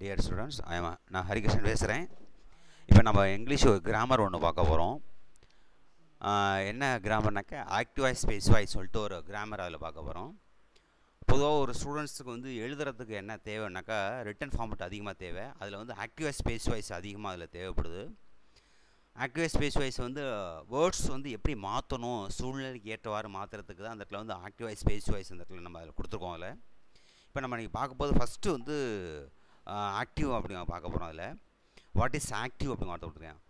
dear students ஐமா நான் ஹரிகிருஷ்ணன் பேசுகிறேன் இப்போ நம்ம இங்கிலீஷ் ஒரு கிராமர் ஒன்று பார்க்க போகிறோம் என்ன கிராமர்னாக்க ஆக்டிவ் வாய்ஸ் ஸ்பேஸ் வாய்ஸ் சொல்லிட்டு ஒரு கிராமர் அதில் பார்க்க போகிறோம் பொதுவாக ஒரு ஸ்டூடெண்ட்ஸுக்கு வந்து எழுதுறதுக்கு என்ன தேவைன்னாக்கா ரிட்டன் ஃபார்மட் அதிகமாக தேவை அதில் வந்து ஆக்டிவ் வாய்ஸ் ஸ்பேஸ் வாய்ஸ் அதிகமாக அதில் தேவைப்படுது ஆக்டிவ் ஸ்பேஸ் வாய்ஸ் வந்து வேர்ட்ஸ் வந்து எப்படி மாற்றணும் சூழ்நிலைக்கு ஏற்றவாறு மாற்றுறதுக்கு தான் அந்த இடத்துல வந்து ஆக்டிவ் ஸ்பேஸ் வாய்ஸ் அந்த இடத்துல நம்ம அதில் கொடுத்துருக்கோம் அதில் இப்போ நம்ம இன்றைக்கி பார்க்கும்போது ஃபஸ்ட்டு வந்து ஆக்டிவ் அப்படிங்க பார்க்க போகிறோம் அதில் வாட் இஸ் ஆக்டிவ் அப்படிங்க வார்த்தை கொடுத்துருக்கேன்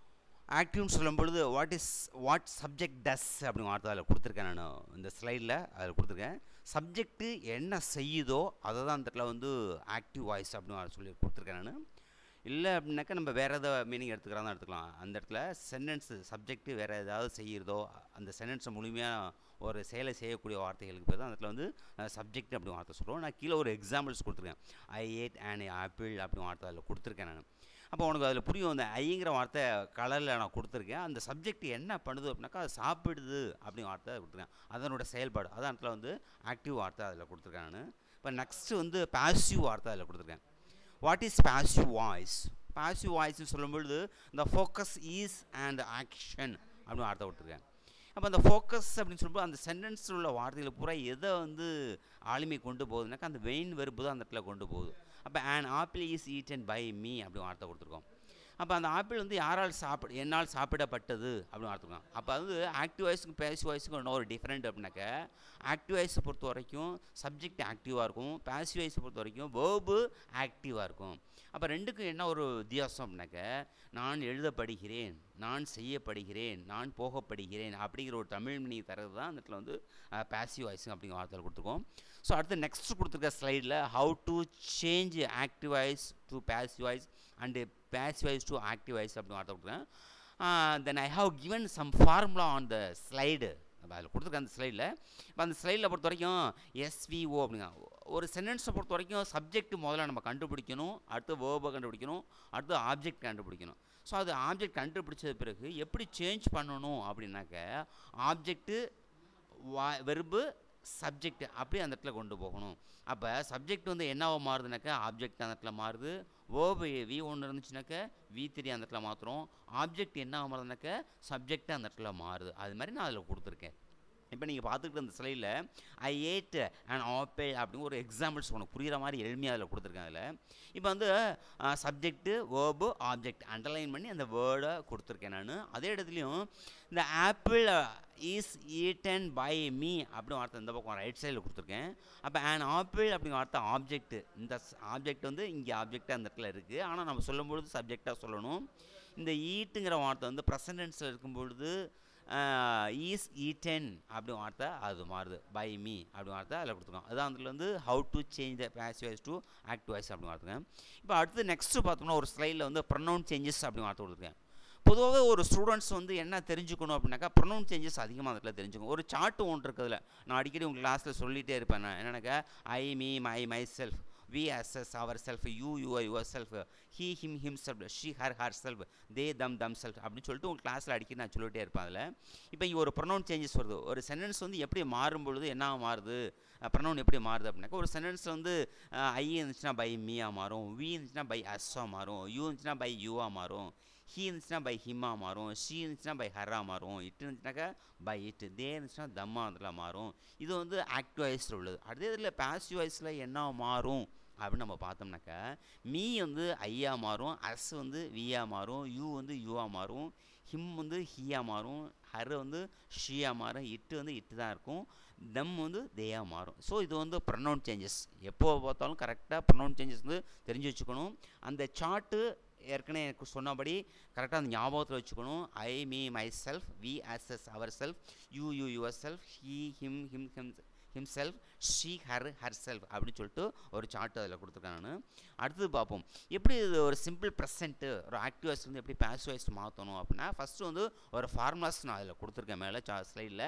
ஆக்டிவ்னு சொல்லும் பொழுது what is what subject does அப்படிங்க வார்த்தை அதில் கொடுத்துருக்கேன் நான் இந்த ஸ்லைடில் அதில் கொடுத்துருக்கேன் சப்ஜெக்ட்டு என்ன செய்யுதோ அதை தான் அந்த இடத்துல வந்து ஆக்டிவ் வாய்ஸ் அப்படின்னு சொல்லி கொடுத்துருக்கேன் நான் இல்லை அப்படின்னாக்கா நம்ம வேறு ஏதாவது மீனிங் எடுத்துக்கிறாங்க தான் எடுத்துக்கலாம் அந்த இடத்துல சென்டென்ஸு சப்ஜெக்ட்டு வேறு ஏதாவது செய்கிறதோ அந்த சென்டென்ஸை முழுமையாக ஒரு செயலை செய்யக்கூடிய வார்த்தைகளுக்கு பேர் தான் அதில் வந்து சப்ஜெக்ட் அப்படி வார்த்தை சொல்கிறோம் நான் கீழே ஒரு எக்ஸாம்பிள்ஸ் கொடுத்துருக்கேன் ஐ ஏட் அண்ட் ஆப்பிள் அப்படின்னு வார்த்தை அதில் கொடுத்துருக்கேன் நான் அப்போ உனக்கு அதில் புரியும் அந்த ஐங்கிற வார்த்தை கலரில் நான் கொடுத்துருக்கேன் அந்த சப்ஜெக்ட் என்ன பண்ணுது அப்படின்னாக்கா அது சாப்பிடுது அப்படின்னு வார்த்தை கொடுத்துருக்கேன் அதனோட செயல்பாடு அதான் இடத்துல வந்து ஆக்டிவ் வார்த்தை அதில் கொடுத்துருக்கேன் நான் இப்போ நெக்ஸ்ட்டு வந்து பாசிவ் வார்த்தை அதில் கொடுத்துருக்கேன் what is passive voice passive வாய்ஸ்ன்னு சொல்லும்பொழுது இந்த ஃபோக்கஸ் ஈஸ் அண்ட் ஆக்ஷன் அப்படின்னு வார்த்தை கொடுத்துருக்கேன் அப்போ அந்த ஃபோக்கஸ் அப்படின்னு சொல்லும்போது அந்த சென்டென்ஸில் உள்ள வார்த்தைகள் பூரா எதை வந்து ஆளுமை கொண்டு போகுதுனாக்கா அந்த வெயின் வெறுப்பு தான் அந்த இடத்துல கொண்டு போகுது அப்போ an apple is eaten by me அப்படி வார்த்தை கொடுத்துருக்கோம் அப்போ அந்த ஆப்பிள் வந்து யாரால் சாப்பிட என்னால் சாப்பிடப்பட்டது அப்படின்னு வார்த்தைருக்காங்க அப்போ அது ஆக்டிவ் வாய்ஸுக்கும் பேசிவ் வாய்ஸுக்கும் இன்னொரு டிஃப்ரெண்ட் அப்படின்னாக்க ஆக்டிவ் வாய்ஸை பொறுத்த வரைக்கும் சப்ஜெக்ட் ஆக்டிவாக இருக்கும் பேசிவ் வாய்ஸை பொறுத்த வரைக்கும் வேர்பு ஆக்டிவாக இருக்கும் அப்போ ரெண்டுக்கும் என்ன ஒரு வித்தியாசம்னாக்க நான் எழுதப்படுகிறேன் நான் செய்யப்படுகிறேன் நான் போகப்படுகிறேன் அப்படிங்கிற ஒரு தமிழ் மணி தரது தான் அந்த இடத்துல வந்து பேசிவ் வாய்ஸுங்க அப்படிங்கிற வார்த்தை கொடுத்துருக்கோம் ஸோ அடுத்து நெக்ஸ்ட் கொடுத்துருக்க ஸ்லைடில் how to change active voice to passive voice and passive voice to active voice அப்படின்னு வார்த்தை கொடுத்துருக்கேன் then I have given some formula on the slide அதில் கொடுத்துருக்க அந்த ஸ்லைடில் இப்போ அந்த ஸ்லைடில் பொறுத்த வரைக்கும் எஸ்விஓ அப்படிங்க ஒரு சென்டென்ஸை பொறுத்த வரைக்கும் சப்ஜெக்ட் முதல்ல நம்ம கண்டுபிடிக்கணும் அடுத்து வேர்பை கண்டுபிடிக்கணும் அடுத்து ஆப்ஜெக்ட் கண்டுபிடிக்கணும் ஸோ அது ஆப்ஜெக்ட் கண்டுபிடிச்சது பிறகு எப்படி சேஞ்ச் பண்ணணும் அப்படின்னாக்க ஆப்ஜெக்ட்டு வா வெறுப்பு சப்ஜெக்ட் அப்படியே அந்த இடத்துல கொண்டு போகணும் அப்போ சப்ஜெக்ட் வந்து என்னவோ மாறுதுனாக்கா ஆப்ஜெக்ட் அந்த இடத்துல மாறுது ஓபி வி ஒன்று இருந்துச்சுனாக்க வி த்ரீ அந்த இடத்துல மாற்றுறோம் ஆப்ஜெக்ட் என்ன மாறுதுனாக்க சப்ஜெக்ட் அந்த இடத்துல மாறுது அது மாதிரி நான் அதில் கொடுத்துருக்கேன் இப்போ நீங்கள் பார்த்துக்கிட்டு இருந்த சிலையில் ஐ ஏட் அண்ட் ஆப்பே அப்படின்னு ஒரு எக்ஸாம்பிள்ஸ் உனக்கு புரிகிற மாதிரி எளிமையாக அதில் கொடுத்துருக்காங்க அதில் இப்போ வந்து சப்ஜெக்ட்டு வேர்பு ஆப்ஜெக்ட் அண்டர்லைன் பண்ணி அந்த வேர்டை கொடுத்துருக்கேன் நான் அதே இடத்துலையும் இந்த apple is eaten by me அப்படின்னு வார்த்தை இந்த பக்கம் ரைட் சைடில் கொடுத்துருக்கேன் அப்போ அண்ட் ஆப்பிள் அப்படிங்கிற வார்த்தை ஆப்ஜெக்ட்டு இந்த ஆப்ஜெக்ட் வந்து இங்கே ஆப்ஜெக்டாக அந்த இடத்துல இருக்குது ஆனால் நம்ம சொல்லும்பொழுது சப்ஜெக்டாக சொல்லணும் இந்த ஈட்டுங்கிற வார்த்தை வந்து ப்ரெசன்டென்ஸில் இருக்கும்பொழுது ஈஸ் ஈட்டன் அப்படின்னு வார்த்தை அது மாறுது பை மீ அப்படின்னு வார்த்தை அதில் கொடுத்துக்கோம் அதுதான் அதில் வந்து how to change the passive voice to active voice அப்படின்னு வார்த்தைங்க இப்போ அடுத்து நெக்ஸ்ட்டு பார்த்தோம்னா ஒரு ஸ்லைடில் வந்து ப்ரொனவுன் சேஞ்சஸ் அப்படின்னு வார்த்தை கொடுத்துருக்கேன் பொதுவாக ஒரு ஸ்டூடெண்ட்ஸ் வந்து என்ன தெரிஞ்சுக்கணும் அப்படின்னாக்கா ப்ரொனவுன் சேஞ்சஸ் அதிகமாக அதில் தெரிஞ்சுக்கணும் ஒரு சார்ட்டு ஒன்று இருக்குதுல நான் அடிக்கடி உங்கள் கிளாஸில் சொல்லிகிட்டே இருப்பேன் நான் என்னென்னாக்கா I me my myself self we ourselves, ourselves, self he him himself she her herself they them themself அப்படின்னு சொல்லிட்டு உங்கள் கிளாஸில் அடிக்க நான் சொல்லிகிட்டே இருப்பேன் அதில் இப்போ இங்கே ஒரு ப்ரொனவுன் சேஞ்சஸ் வருது ஒரு சென்டென்ஸ் வந்து எப்படி மாறும் பொழுது என்ன மாறுது ப்ரொனவுன் எப்படி மாறுது அப்படின்னாக்கா ஒரு சென்டென்ஸில் வந்து ஐ இருந்துச்சுன்னா பை மீயாக மாறும் வி இருந்துச்சுன்னா பை அஸ்ஸாக மாறும் யூ இருந்துச்சுன்னா பை யூவாக மாறும் ஹீ இருந்துச்சுன்னா பை ஹிம்மா மாறும் ஷீ இருந்துச்சுன்னா பை ஹரா மாறும் இட்டு இருந்துச்சுனாக்கா பை இட்டு தே இருந்துச்சுன்னா தம்மா அதில் மாறும் இது வந்து ஆக்டிவ் வாய்ஸில் உள்ளது அடுத்த இதில் பேசிவ் வாய்ஸில் என்ன மாறும் அப்படின்னு நம்ம பார்த்தோம்னாக்கா மீ வந்து ஐயா மாறும் அஸ் வந்து வியா மாறும் யூ வந்து யூஆ மாறும் ஹிம் வந்து ஹியா மாறும் ஹர் வந்து ஷியா மாறும் இட்டு வந்து இட்டு தான் இருக்கும் தம் வந்து தேயா மாறும் ஸோ இது வந்து ப்ரொனவுன் சேஞ்சஸ் எப்போ பார்த்தாலும் கரெக்டாக ப்ரொனவுன் சேஞ்சஸ் வந்து தெரிஞ்சு வச்சுக்கணும் அந்த சார்ட்டு ஏற்கனவே எனக்கு சொன்னபடி கரெக்டாக அந்த ஞாபகத்தில் வச்சுக்கணும் I me myself we us us ourself you you yourself he him him him himself she her herself அப்படின்னு சொல்லிட்டு ஒரு சார்ட் அதில் கொடுத்துருக்காங்க அடுத்தது பார்ப்போம் எப்படி இது ஒரு சிம்பிள் ப்ரெசென்ட்டு ஒரு ஆக்டிவ் வாய்ஸ் வந்து எப்படி பேஸ் வாய்ஸ் மாற்றணும் அப்படின்னா ஃபஸ்ட்டு வந்து ஒரு ஃபார்முலாஸ் நான் அதில் கொடுத்துருக்கேன் மேலே சா ஸ்லைடில்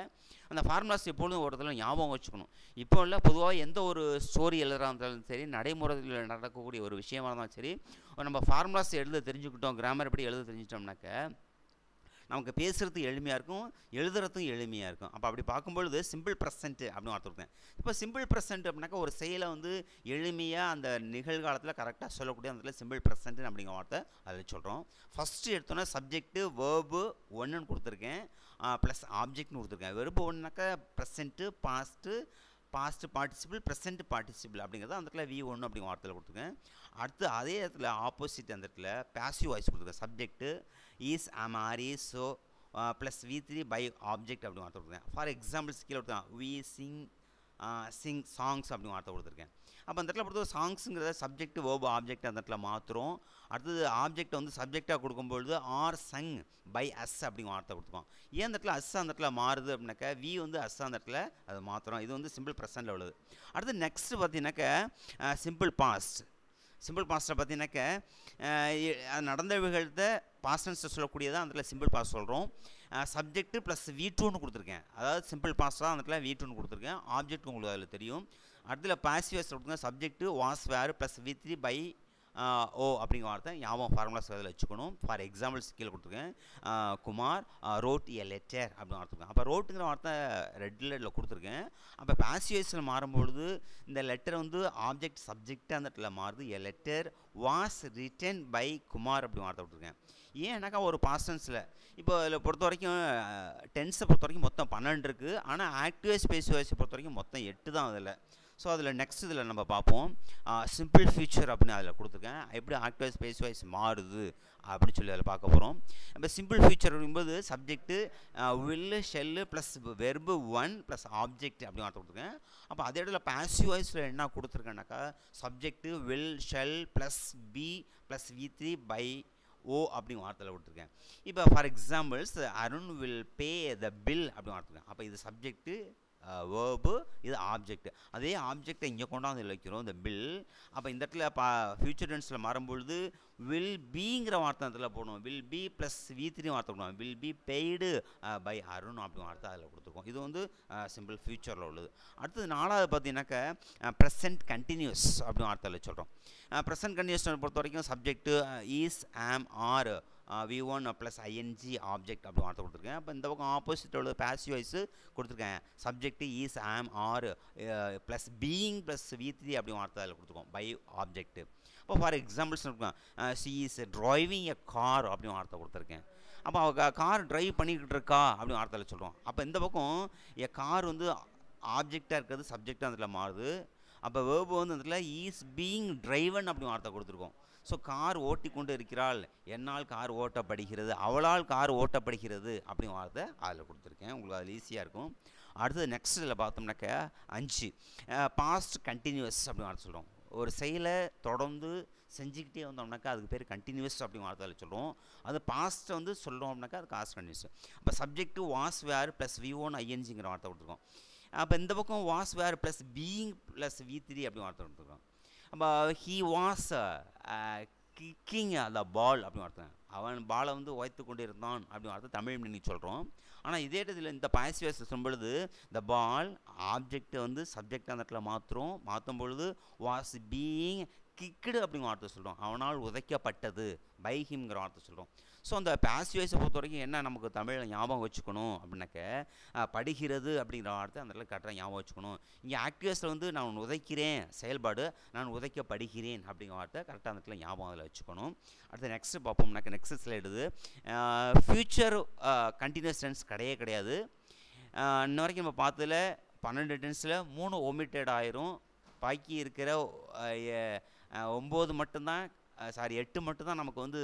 அந்த ஃபார்முலாஸ் எப்பொழுதும் ஒரு இடத்துல ஞாபகம் வச்சுக்கணும் இப்போ இல்லை பொதுவாக எந்த ஒரு ஸ்டோரி எழுதுறா இருந்தாலும் சரி நடைமுறையில் நடக்கக்கூடிய ஒரு விஷயமாக இருந்தாலும் சரி நம்ம ஃபார்முலாஸ் எழுத தெரிஞ்சுக்கிட்டோம் கிராமர் எப்படி எழுத தெரிஞ்சிட்டோம்னாக்க நமக்கு பேசுகிறது எளிமையாக இருக்கும் எழுதுறதும் எளிமையாக இருக்கும் அப்போ அப்படி பார்க்கும்பொழுது சிம்பிள் ப்ரெசென்ட் அப்படின்னு ஒருத்தருக்கேன் இப்போ சிம்பிள் ப்ரெசென்ட் அப்படின்னாக்கா ஒரு செயலை வந்து எளிமையாக அந்த நிகழ்காலத்தில் கரெக்டாக சொல்லக்கூடிய அந்த சிம்பிள் ப்ரெசென்ட்னு அப்படிங்கிற வார்த்தை அதில் சொல்கிறோம் ஃபஸ்ட்டு எடுத்தோன்னா சப்ஜெக்ட்டு வேர்பு ஒன்றுன்னு கொடுத்துருக்கேன் ப்ளஸ் ஆப்ஜெக்ட்னு கொடுத்துருக்கேன் வெறுப்பு ஒன்றுனாக்கா present past past participle present participle அப்படிங்கிறது அந்த இடத்துல வி ஒன்று அப்படிங்கிற வார்த்தையில் கொடுத்துருக்கேன் அடுத்து அதே இடத்துல ஆப்போசிட் அந்த இடத்துல பேசிவ் வாய்ஸ் கொடுத்துருக்கேன் சப்ஜெக்ட்டு இஸ் ஆம் அமாரி so plus V three by object அப்படி வார்த்தை கொடுத்துருக்கேன் ஃபார் எக்ஸாம்பிள் ஸ்கீல் கொடுத்தேன் வி சிங் சிங் சாங்ஸ் அப்படின்னு வார்த்தை கொடுத்துருக்கேன் uh, அப்போ அந்த இடத்துல பொறுத்தவரை சாங்ஸுங்கிறத சப்ஜெக்ட் ஓபு ஆப்ஜெக்ட் அந்த இடத்துல மாற்றுறோம் அடுத்தது ஆப்ஜெக்ட் வந்து சப்ஜெக்டாக கொடுக்கும்பொழுது ஆர் சங் பை அஸ் அப்படிங்கிற வார்த்தை கொடுத்துக்கோம் ஏன் அந்த இடத்துல அஸ் அந்த இடத்துல மாறுது அப்படின்னாக்கா வி வந்து அஸ் அந்த இடத்துல அது மாற்றுறோம் இது வந்து சிம்பிள் ப்ரெசன்ட்டில் உள்ளது அடுத்து நெக்ஸ்ட் பார்த்தீங்கன்னாக்கா சிம்பிள் uh, பாஸ்ட் சிம்பிள் பாஸ்டை பார்த்தீங்கன்னாக்க நடந்த விகழ்த்த பாஸ்டன்ஸ் சொல்லக்கூடியதான் அந்த சிம்பிள் பாஸ் சொல்கிறோம் சப்ஜெக்ட் ப்ளஸ் வீ டூன்னு கொடுத்துருக்கேன் அதாவது சிம்பிள் பாஸ் தான் அந்த வீ டூன்னு கொடுத்துருக்கேன் ஆப்ஜெக்ட் உங்களுக்கு அதில் தெரியும் அடுத்துல பாசிவஸ் கொடுத்துருக்கேன் subject was were plus V three by O அப்படிங்கிற வார்த்தை ஞாபகம் ஃபார்முலாஸ் இதில் வச்சுக்கணும் ஃபார் எக்ஸாம்பிள்ஸ் கீழே கொடுத்துருக்கேன் குமார் ரோட் எ லெட்டர் அப்படின்னு வார்த்தைருக்கேன் அப்போ ரோட்டுங்கிற வார்த்தை ரெட் லெட்டில் கொடுத்துருக்கேன் அப்போ பேசிவேஷனில் மாறும்பொழுது இந்த லெட்டர் வந்து ஆப்ஜெக்ட் சப்ஜெக்ட் அந்த இடத்துல மாறுது a letter was written by Kumar அப்படின்னு வார்த்தை கொடுத்துருக்கேன் ஏன்னாக்கா ஒரு பாஸ்டன்ஸில் இப்போ இதில் பொறுத்த வரைக்கும் டென்ஸை பொறுத்த வரைக்கும் மொத்தம் பன்னெண்டு இருக்குது ஆனால் ஆக்டிவேஸ் பேசிவேஸை பொறுத்த வரைக்கும் மொத்தம் எட்டு தான் அதில் ஸோ அதில் நெக்ஸ்ட் இதில் நம்ம பார்ப்போம் சிம்பிள் ஃபியூச்சர் அப்படின்னு அதில் கொடுத்துருக்கேன் எப்படி ஆக்டிவ் ஸ்பேஸ் வைஸ் மாறுது அப்படின்னு சொல்லி அதில் பார்க்க போகிறோம் இப்போ சிம்பிள் ஃபியூச்சர் அப்படிங்கும்போது subject will shall plus verb one plus object அப்படின்னு கொடுத்துருக்கேன் அப்போ அதே இடத்துல பேசிவ் வாய்ஸில் என்ன கொடுத்துருக்கேன்னாக்கா subject will shall plus be plus V three by O அப்படிங்கிற வார்த்தையில் கொடுத்துருக்கேன் இப்போ for examples Arun will pay the bill அப்படின்னு வார்த்தைருக்கேன் அப்போ இது சப்ஜெக்ட்டு வேர்பு இது ஆப்ஜெக்ட் அதே ஆப்ஜெக்டை இங்கே கொண்டாந்து வைக்கிறோம் இந்த பில் அப்போ இந்த இடத்துல பா ஃபியூச்சர் டென்ஸில் மாறும்பொழுது வில் பிங்கிற வார்த்தை அதில் போடணும் will be plus V three வார்த்தை போடணும் will be paid by Arun அப்படின்னு வார்த்தை அதில் கொடுத்துருக்கோம் இது வந்து சிம்பிள் ஃபியூச்சரில் உள்ளது அடுத்தது நாலாவது பார்த்தீங்கன்னாக்கா ப்ரெசன்ட் கண்டினியூஸ் அப்படின்னு வார்த்தையில் சொல்கிறோம் ப்ரெசன்ட் கண்டினியூஸ் பொறுத்த வரைக்கும் subject is am are V one plus ING object அப்படி வார்த்தை கொடுத்துருக்கேன் அப்போ இந்த பக்கம் ஆப்போசிட்டோட உள்ள பேசிவ் வாய்ஸு கொடுத்துருக்கேன் subject is am are plus being plus V three அப்படி வார்த்தை அதில் கொடுத்துருக்கோம் பை ஆப்ஜெக்ட் இப்போ ஃபார் எக்ஸாம்பிள்ஸ் இருக்கும் she is driving a car அப்படின்னு வார்த்தை கொடுத்துருக்கேன் அப்போ அவள் கார் ட்ரைவ் பண்ணிக்கிட்டு இருக்கா அப்படின்னு வார்த்தையில் சொல்கிறோம் அப்போ இந்த பக்கம் எ கார் வந்து ஆப்ஜெக்டாக இருக்கிறது சப்ஜெக்டாக அதில் மாறுது அப்போ வேர்பு வந்து அதில் ஈஸ் பீயிங் ட்ரைவன் அப்படின்னு வார்த்தை கொடுத்துருக்கோம் ஸோ கார் ஓட்டி கொண்டு இருக்கிறாள் என்னால் கார் ஓட்டப்படுகிறது அவளால் கார் ஓட்டப்படுகிறது அப்படின்னு வார்த்தை அதில் கொடுத்துருக்கேன் உங்களுக்கு அதில் ஈஸியாக இருக்கும் அடுத்தது நெக்ஸ்ட்டில் இதில் பார்த்தோம்னாக்க அஞ்சு பாஸ்ட் கண்டினியூஸ் அப்படின்னு வார்த்தை சொல்கிறோம் ஒரு செயலை தொடர்ந்து செஞ்சுக்கிட்டே வந்தோம்னாக்கா அதுக்கு பேர் கண்டினியூஸ் அப்படின்னு வார்த்தையில் சொல்லுவோம் அது பாஸ்ட்டை வந்து சொல்கிறோம் அப்படின்னாக்க அது காஸ்ட் கண்டினியூஸ் அப்போ subject was were plus V one ஐஎன்ஜிங்கிற வார்த்தை கொடுத்துருக்கோம் அப்போ இந்த பக்கம் was were plus being plus V three அப்படின்னு வார்த்தை கொடுத்துருக்கோம் he was kicking the ball அப்படின்னு அர்த்தம் அவன் பாலை வந்து உயர்த்து கொண்டு இருந்தான் அப்படின்னு அர்த்தம் தமிழ் நினைச்சு சொல்கிறோம் ஆனால் இதே இதில் இந்த பாசிவேஸ் சொல்லும்பொழுது த பால் ஆப்ஜெக்டை வந்து சப்ஜெக்ட் அந்த இடத்துல மாற்றுறோம் மாற்றும் பொழுது வாஸ் பீயிங் கிக்குடு அப்படிங்கிற வார்த்தை சொல்கிறோம் அவனால் உதைக்கப்பட்டது பை வார்த்தை சொல்கிறோம் ஸோ அந்த பேசிவைஸை பொறுத்த வரைக்கும் என்ன நமக்கு தமிழில் ஞாபகம் வச்சுக்கணும் அப்படின்னாக்க படிக்கிறது அப்படிங்கிற வார்த்தை அந்த இடத்துல கரெக்டாக ஞாபகம் வச்சுக்கணும் இங்கே ஆக்டிவஸில் வந்து நான் உதைக்கிறேன் செயல்பாடு நான் உதைக்கப்படுகிறேன் அப்படிங்கிற வார்த்தை கரெக்டாக அந்த இடத்துல ஞாபகம் அதில் வச்சுக்கணும் அடுத்து நெக்ஸ்ட்டு பார்ப்போம்னாக்க next slide future continuous tense கிடையவே கிடையாது இன்ன வரைக்கும் நம்ம பார்த்ததில் பன்னெண்டு டென்ஸில் மூணு ஓமிட்டட் ஆயிரும் பாக்கி இருக்கிற ஒம்பது மட்டும்தான் சாரி எட்டு மட்டும்தான் நமக்கு வந்து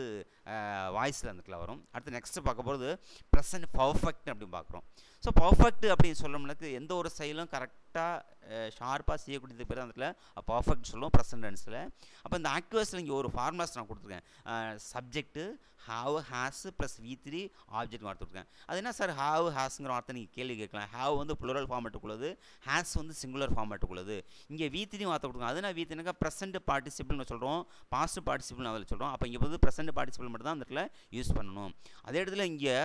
வாய்ஸில் அந்த வரும் அடுத்து நெக்ஸ்ட்டு பார்க்க போகிறது ப்ரெசன்ட் பர்ஃபெக்ட் அப்படின்னு பார்க்குறோம் ஸோ பர்ஃபெக்ட் அப்படின்னு சொல்லமுனக்கு எந்த ஒரு செயலும் கரெக்டாக ஷார்ப்பாக செய்யக்கூடியது பேர் அந்த இடத்துல பர்ஃபெக்ட் சொல்லுவோம் ப்ரெசன்டென்ஸில் அப்போ இந்த ஆக்டிவஸில் இங்கே ஒரு ஃபார்முலாஸ் நான் கொடுத்துருக்கேன் subject have has plus V three object வார்த்துருக்கேன் அது என்ன சார் ஹாவ் ஹேஸ்ங்கிற வார்த்தை நீங்கள் கேள்வி கேட்கலாம் ஹாவ் வந்து ப்ளூரல் ஃபார்மேட்டுக்குள்ளது ஹேஸ் வந்து சிங்குலர் ஃபார்மேட்டுக்குள்ளது இங்கே வி த்ரீ வார்த்தை கொடுக்கும் அது என்ன வி த்ரீனாக்கா ப்ரெசென்ட் பார்ட்டிசிபிள்னு சொல்கிறோம் பாஸ்ட் பார்ட்டிசிபிள்னு அதில் சொல்கிறோம் அப்போ இங்கே வந்து ப்ரெசென்ட் பார்ட்டிசிபிள் மட்டும் தான் அந்த இடத்துல யூஸ் பண்ணணும் அதே இடத்துல இங்கே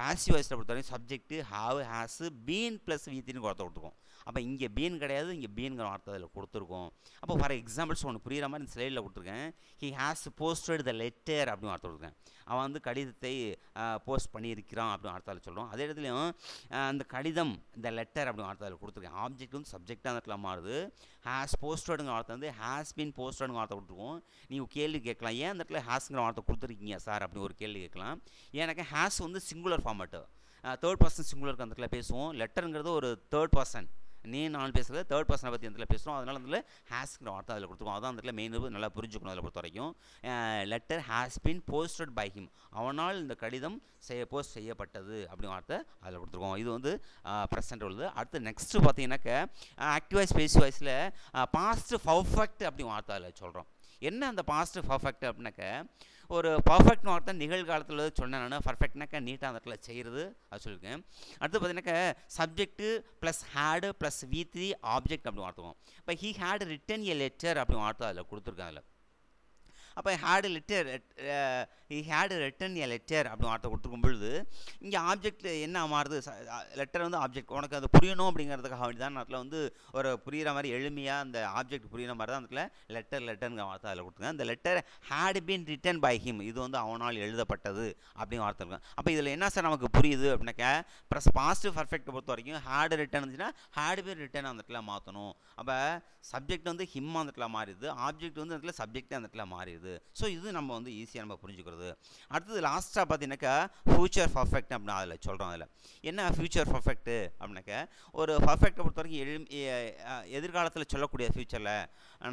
பாசிவ் வாய்ஸில் பொறுத்தவரைக்கும் subject have has been plus வீத்தின்னு குறத்த கொடுத்துருக்கோம் அப்போ இங்கே பீன் கிடையாது இங்கே பீன்கிற வார்த்தை அதில் கொடுத்துருக்கோம் அப்போ ஃபார் எக்ஸாம்பிள்ஸ் ஒன்று புரிகிற மாதிரி இந்த ஸ்லைடில் கொடுத்துருக்கேன் he has posted the letter அப்படின்னு வார்த்தை கொடுத்துருக்கேன் அவன் வந்து கடிதத்தை போஸ்ட் பண்ணியிருக்கிறான் அப்படின்னு வார்த்தையில் சொல்கிறோம் அதே இடத்துலையும் அந்த கடிதம் இந்த லெட்டர் அப்படின்னு வார்த்தையில் கொடுத்துருக்கேன் ஆப்ஜெக்ட் வந்து சப்ஜெக்டாக அந்த இடத்துல மாறுது ஹேஸ் போஸ்டடுங்க வார்த்தை வந்து ஹேஸ் பீன் போஸ்டடுங்க வார்த்தை கொடுத்துருக்கோம் நீங்கள் கேள்வி கேட்கலாம் ஏன் அந்த இடத்துல ஹேஸ்ங்கிற வார்த்தை கொடுத்துருக்கீங்க சார் அப்படின்னு ஒரு கேள்வி கேட்கலாம் எனக்கு ஹேஸ் வந்து சிங்குலர் ஃபார்மேட்டு தேர்ட் பர்சன் சிங்குலருக்கு அந்த இடத்துல பேசுவோம் லெட்டருங்கிறது ஒரு தேர்ட் பர்சன் நீ நான் பேசுகிறது தேர்ட் பர்சனை பற்றி அதில் பேசுகிறோம் அதனால் அதில் ஹேஸ்ங்கிற வார்த்தை அதில் கொடுத்துருவோம் அதான் அதில் மெயின் நல்லா புரிஞ்சுக்கணும் அதில் பொறுத்த வரைக்கும் letter has been posted by him அவனால் இந்த கடிதம் செய்ய போஸ்ட் செய்யப்பட்டது அப்படின்னு வார்த்தை அதில் கொடுத்துருக்கோம் இது வந்து ப்ரெசன்ட் உள்ளது அடுத்து நெக்ஸ்ட்டு பார்த்தீங்கன்னாக்க வாய்ஸ் பேசி வாய்ஸில் பாஸ்ட் பர்ஃபெக்ட் அப்படின்னு வார்த்தை அதில் சொல்கிறோம் என்ன அந்த பாஸ்ட் பர்ஃபெக்ட் அப்படின்னாக்க ஒரு பர்ஃபெக்ட்னு வார்த்தை நிகழ்காலத்தில் சொன்னேன் நான் பர்ஃபெக்ட்னாக்கா நீட்டாக அந்த இடத்துல செய்கிறது அது சொல்லியிருக்கேன் அடுத்து பார்த்தீங்கன்னாக்கா subject plus had plus V three object அப்படின்னு வார்த்துவோம் இப்போ he had written a letter அப்படின்னு வார்த்தை அதில் கொடுத்துருக்காங்க அதில் அப்போ had letter he had written a letter அப்படின்னு வார்த்தை கொடுத்துருக்கும் பொழுது இங்கே ஆப்ஜெக்ட் என்ன மாறுது லெட்டர் வந்து ஆப்ஜெக்ட் உனக்கு அது புரியணும் அப்படிங்கிறதுக்காக வேண்டி தான் அதில் வந்து ஒரு புரிகிற மாதிரி எளிமையாக அந்த ஆப்ஜெக்ட் புரியிற மாதிரி தான் அதில் லெட்டர் லெட்டருங்கிற வார்த்தை அதில் கொடுத்துங்க அந்த letter had been written by him இது வந்து அவனால் எழுதப்பட்டது அப்படின்னு வார்த்தை இருக்கும் அப்போ இதில் என்ன சார் நமக்கு புரியுது அப்படின்னாக்க ப்ளஸ் பாசிட்டிவ் பர்ஃபெக்ட் பொறுத்த வரைக்கும் ஹேடு ரிட்டன் இருந்துச்சுன்னா ஹேடு பீன் ரிட்டன் அந்த இடத்துல மாற்றணும் அப்போ சப்ஜெக்ட் வந்து ஹிம் அந்த இடத்துல மாறிடுது ஆப்ஜெக்ட் வந்து அந்த இடத்துல சப்ஜெக்ட் அந்த இடத்துல மாறிடுது வருது ஸோ இது நம்ம வந்து ஈஸியாக நம்ம புரிஞ்சுக்கிறது அடுத்தது லாஸ்ட்டாக பார்த்தீங்கன்னாக்கா ஃபியூச்சர் பர்ஃபெக்ட் அப்படின்னு அதில் சொல்கிறோம் அதில் என்ன ஃபியூச்சர் பர்ஃபெக்ட்டு அப்படின்னாக்க ஒரு பர்ஃபெக்டை பொறுத்த வரைக்கும் எழு எதிர்காலத்தில் சொல்லக்கூடிய ஃபியூச்சரில்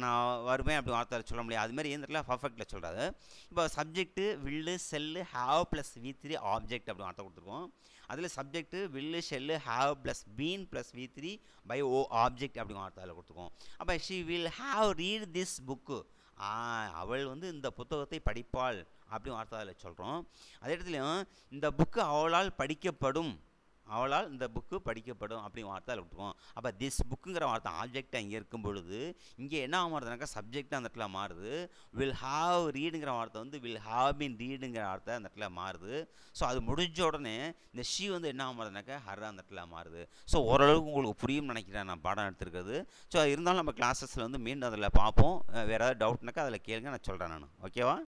நான் வருவேன் அப்படி வார்த்தையில் சொல்ல முடியாது அதுமாரி எந்திரில பர்ஃபெக்டில் சொல்கிறாரு இப்போ subject will shall have plus V three object அப்படி வார்த்தை கொடுத்துருக்கோம் அதில் subject will shall have plus been plus V three by O object அப்படி வார்த்தையில் கொடுத்துருக்கோம் அப்போ she will have read this book அவள் வந்து இந்த புத்தகத்தை படிப்பாள் அப்படின்னு வார்த்தை சொல்கிறோம் அதே இடத்துலையும் இந்த புக்கு அவளால் படிக்கப்படும் அவளால் இந்த புக்கு படிக்கப்படும் அப்படின்னு வார்த்தை விட்டுருவோம் அப்போ திஸ் புக்குங்கிற வார்த்தை ஆப்ஜெக்டாக இங்கே இருக்கும் பொழுது இங்கே என்ன மாறுதுனாக்கா சப்ஜெக்டாக அந்த இடத்துல மாறுது வில் ஹாவ் ரீடுங்கிற வார்த்தை வந்து வில் ஹாவ் பின் ரீடுங்கிற வார்த்தை அந்த இடத்துல மாறுது ஸோ அது முடிஞ்ச உடனே இந்த ஷீ வந்து என்ன மாறுதுனாக்கா ஹர்ரா அந்த இடத்துல மாறுது ஸோ ஓரளவுக்கு உங்களுக்கு புரியும் நினைக்கிறேன் நான் பாடம் எடுத்துருக்கிறது ஸோ இருந்தாலும் நம்ம கிளாஸஸில் வந்து மீண்டும் அதில் பார்ப்போம் வேறு ஏதாவது டவுட்னாக்கா அதில் கேளுங்க நான் சொல்கிறேன் நான் ஓகேவா